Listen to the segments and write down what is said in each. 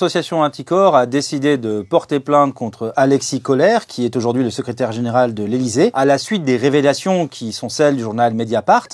L'association Anticor a décidé de porter plainte contre Alexis Kohler, qui est aujourd'hui le secrétaire général de l'Élysée, à la suite des révélations qui sont celles du journal Mediapart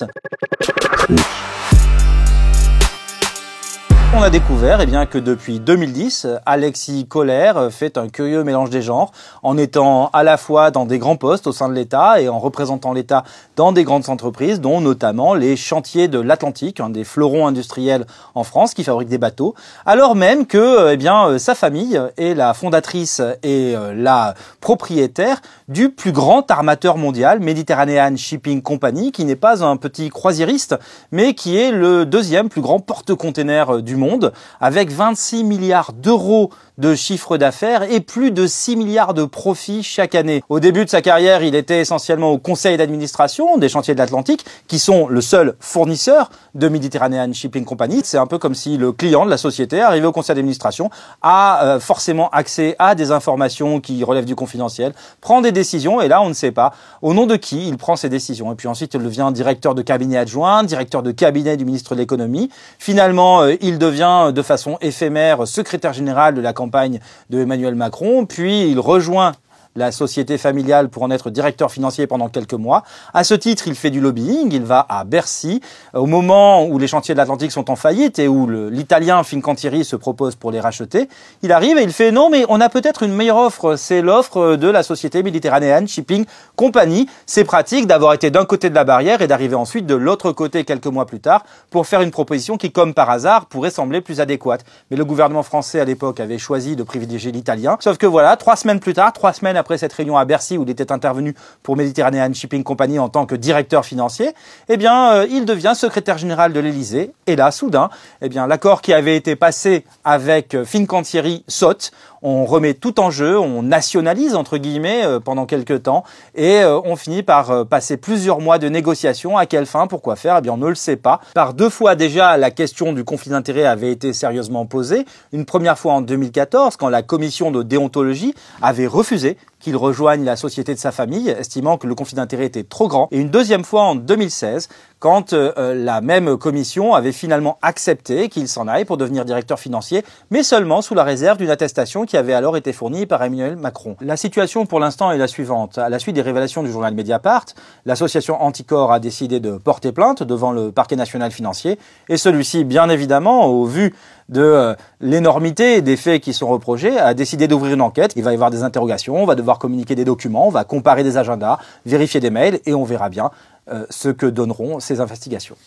découvert eh bien, que depuis 2010, Alexis Colère fait un curieux mélange des genres en étant à la fois dans des grands postes au sein de l'État et en représentant l'État dans des grandes entreprises, dont notamment les chantiers de l'Atlantique, un des fleurons industriels en France qui fabrique des bateaux, alors même que eh bien, euh, sa famille est la fondatrice et euh, la propriétaire du plus grand armateur mondial, Mediterranean Shipping Company, qui n'est pas un petit croisiériste, mais qui est le deuxième plus grand porte-container euh, du monde avec 26 milliards d'euros de chiffre d'affaires et plus de 6 milliards de profits chaque année. Au début de sa carrière, il était essentiellement au conseil d'administration des chantiers de l'Atlantique, qui sont le seul fournisseur de Mediterranean Shipping Company. C'est un peu comme si le client de la société, arrivé au conseil d'administration, a euh, forcément accès à des informations qui relèvent du confidentiel, prend des décisions, et là, on ne sait pas au nom de qui il prend ses décisions. Et puis ensuite, il devient directeur de cabinet adjoint, directeur de cabinet du ministre de l'économie. Finalement, euh, il devient de façon éphémère secrétaire général de la campagne de Emmanuel Macron, puis il rejoint la société familiale pour en être directeur financier pendant quelques mois. À ce titre, il fait du lobbying, il va à Bercy au moment où les chantiers de l'Atlantique sont en faillite et où l'italien Fincantieri se propose pour les racheter. Il arrive et il fait non mais on a peut-être une meilleure offre, c'est l'offre de la société méditerranéenne Shipping Company. C'est pratique d'avoir été d'un côté de la barrière et d'arriver ensuite de l'autre côté quelques mois plus tard pour faire une proposition qui comme par hasard pourrait sembler plus adéquate. Mais le gouvernement français à l'époque avait choisi de privilégier l'italien. Sauf que voilà, trois semaines plus tard, trois semaines après après cette réunion à Bercy où il était intervenu pour Mediterranean Shipping Company en tant que directeur financier, eh euh, il devient secrétaire général de l'Elysée. Et là, soudain, eh l'accord qui avait été passé avec euh, Fincantieri saute on remet tout en jeu, on nationalise entre guillemets euh, pendant quelques temps et euh, on finit par euh, passer plusieurs mois de négociations. À quelle fin Pourquoi faire Eh bien, on ne le sait pas. Par deux fois déjà, la question du conflit d'intérêts avait été sérieusement posée. Une première fois en 2014, quand la commission de déontologie avait refusé qu'il rejoigne la société de sa famille, estimant que le conflit d'intérêts était trop grand. Et une deuxième fois en 2016, quand euh, euh, la même commission avait finalement accepté qu'il s'en aille pour devenir directeur financier, mais seulement sous la réserve d'une attestation qui avait alors été fournie par Emmanuel Macron. La situation pour l'instant est la suivante. À la suite des révélations du journal Mediapart, l'association Anticor a décidé de porter plainte devant le parquet national financier, et celui-ci, bien évidemment, au vu de euh, l'énormité des faits qui sont reprochés, a décidé d'ouvrir une enquête. Il va y avoir des interrogations, on va devoir communiquer des documents, on va comparer des agendas, vérifier des mails, et on verra bien euh, ce que donneront ces investigations.